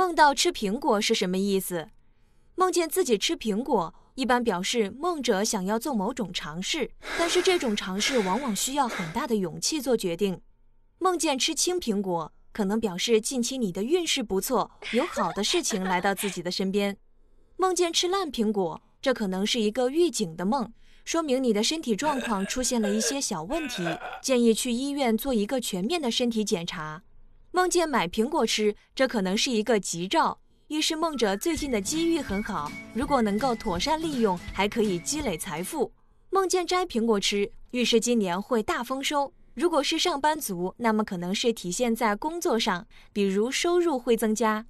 梦到吃苹果是什么意思？梦见自己吃苹果，一般表示梦者想要做某种尝试，但是这种尝试往往需要很大的勇气做决定。梦见吃青苹果，可能表示近期你的运势不错，有好的事情来到自己的身边。梦见吃烂苹果，这可能是一个预警的梦，说明你的身体状况出现了一些小问题，建议去医院做一个全面的身体检查。梦见买苹果吃，这可能是一个吉兆，预示梦者最近的机遇很好，如果能够妥善利用，还可以积累财富。梦见摘苹果吃，预示今年会大丰收。如果是上班族，那么可能是体现在工作上，比如收入会增加。